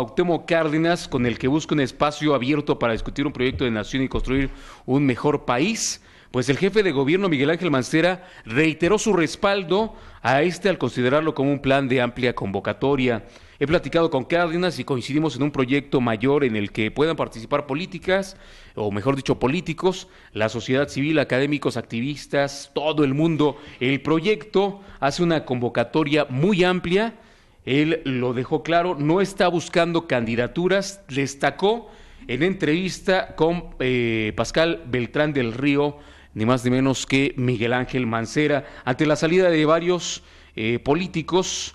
Autemo Cárdenas, con el que busca un espacio abierto para discutir un proyecto de nación y construir un mejor país. Pues el jefe de gobierno, Miguel Ángel Mancera, reiteró su respaldo a este al considerarlo como un plan de amplia convocatoria. He platicado con Cárdenas y coincidimos en un proyecto mayor en el que puedan participar políticas, o mejor dicho, políticos, la sociedad civil, académicos, activistas, todo el mundo. El proyecto hace una convocatoria muy amplia él lo dejó claro, no está buscando candidaturas, destacó en entrevista con eh, Pascal Beltrán del Río, ni más ni menos que Miguel Ángel Mancera, ante la salida de varios eh, políticos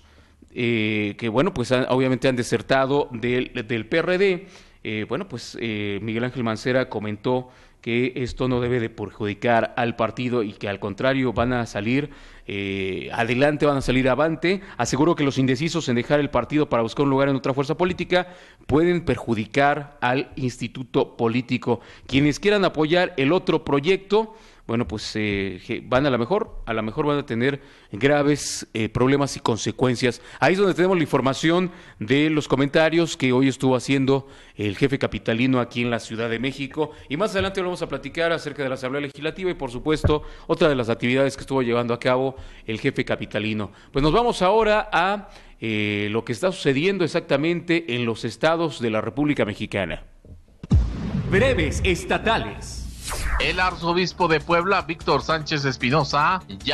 eh, que, bueno, pues obviamente han desertado del, del PRD. bueno, pues Miguel Ángel Mancera comentó que esto no debe de perjudicar al partido y que al contrario van a salir eh, adelante, van a salir avante. Aseguro que los indecisos en dejar el partido para buscar un lugar en otra fuerza política pueden perjudicar al instituto político. Quienes quieran apoyar el otro proyecto, bueno, pues eh, van a la mejor, a la mejor van a tener graves eh, problemas y consecuencias. Ahí es donde tenemos la información de los comentarios que hoy estuvo haciendo el jefe capitalino aquí en la Ciudad de México. Y más adelante lo vamos a platicar acerca de la Asamblea Legislativa y, por supuesto, otra de las actividades que estuvo llevando a cabo el jefe capitalino. Pues nos vamos ahora a eh, lo que está sucediendo exactamente en los estados de la República Mexicana. Breves estatales. El arzobispo de Puebla, Víctor Sánchez Espinosa, ya